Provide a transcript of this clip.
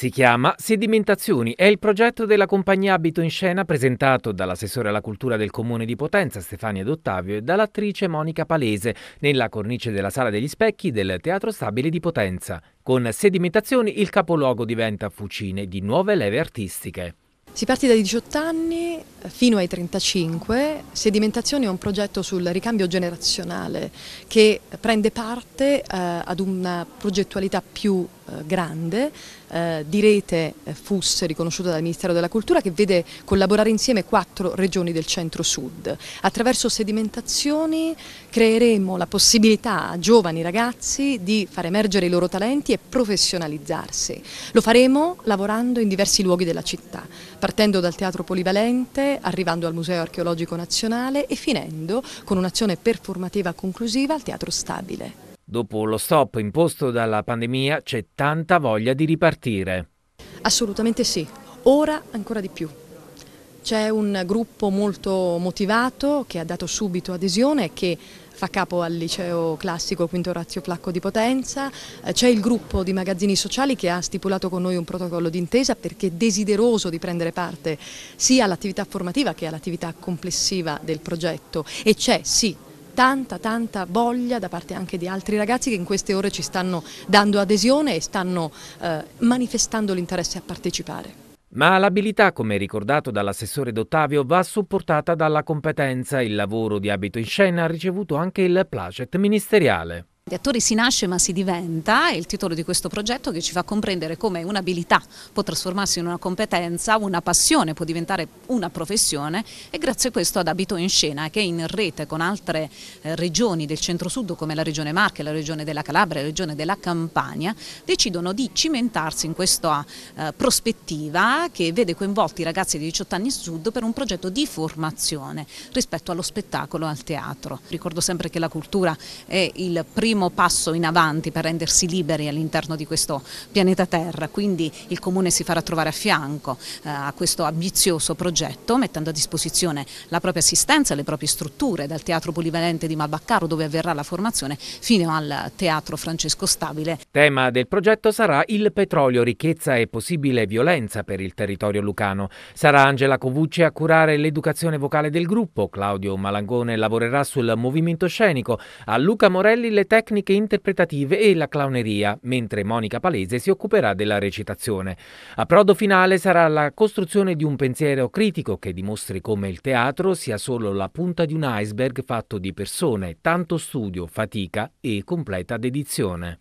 Si chiama Sedimentazioni, è il progetto della compagnia Abito in Scena presentato dall'assessore alla cultura del comune di Potenza Stefania D'Ottavio e dall'attrice Monica Palese nella cornice della Sala degli Specchi del Teatro Stabile di Potenza. Con Sedimentazioni il capoluogo diventa fucine di nuove leve artistiche. Si parte dai 18 anni fino ai 35, Sedimentazioni è un progetto sul ricambio generazionale che prende parte eh, ad una progettualità più eh, grande eh, di rete eh, FUS riconosciuta dal Ministero della Cultura che vede collaborare insieme quattro regioni del centro-sud. Attraverso sedimentazioni creeremo la possibilità a giovani ragazzi di far emergere i loro talenti e professionalizzarsi. Lo faremo lavorando in diversi luoghi della città, partendo dal Teatro Polivalente, arrivando al Museo Archeologico Nazionale e finendo con un'azione performativa conclusiva al Teatro Stabile. Dopo lo stop imposto dalla pandemia c'è tanta voglia di ripartire. Assolutamente sì, ora ancora di più. C'è un gruppo molto motivato che ha dato subito adesione che fa capo al liceo classico Quinto Orazio Flacco di Potenza, eh, c'è il gruppo di magazzini sociali che ha stipulato con noi un protocollo d'intesa perché è desideroso di prendere parte sia all'attività formativa che all'attività complessiva del progetto e c'è sì tanta tanta voglia da parte anche di altri ragazzi che in queste ore ci stanno dando adesione e stanno eh, manifestando l'interesse a partecipare. Ma l'abilità, come ricordato dall'assessore D'Ottavio, va supportata dalla competenza. Il lavoro di abito in scena ha ricevuto anche il placet ministeriale. Di attori si nasce ma si diventa è il titolo di questo progetto che ci fa comprendere come un'abilità può trasformarsi in una competenza, una passione può diventare una professione e grazie a questo ad Abito in Scena che in rete con altre eh, regioni del centro-sud come la regione Marche, la regione della Calabria, la regione della Campania decidono di cimentarsi in questa eh, prospettiva che vede coinvolti i ragazzi di 18 anni sud per un progetto di formazione rispetto allo spettacolo al teatro. Ricordo sempre che la cultura è il primo grandissimo passo in avanti per rendersi liberi all'interno di questo pianeta Terra, quindi il Comune si farà trovare a fianco eh, a questo ambizioso progetto mettendo a disposizione la propria assistenza, le proprie strutture dal Teatro Polivalente di Malbaccaro dove avverrà la formazione fino al Teatro Francesco Stabile. Tema del progetto sarà il petrolio, ricchezza e possibile violenza per il territorio lucano. Sarà Angela Covucci a curare l'educazione vocale del gruppo, Claudio Malangone lavorerà sul movimento scenico, a Luca Morelli le tecniche tecniche interpretative e la clowneria, mentre Monica Palese si occuperà della recitazione. A prodo finale sarà la costruzione di un pensiero critico che dimostri come il teatro sia solo la punta di un iceberg fatto di persone, tanto studio, fatica e completa dedizione.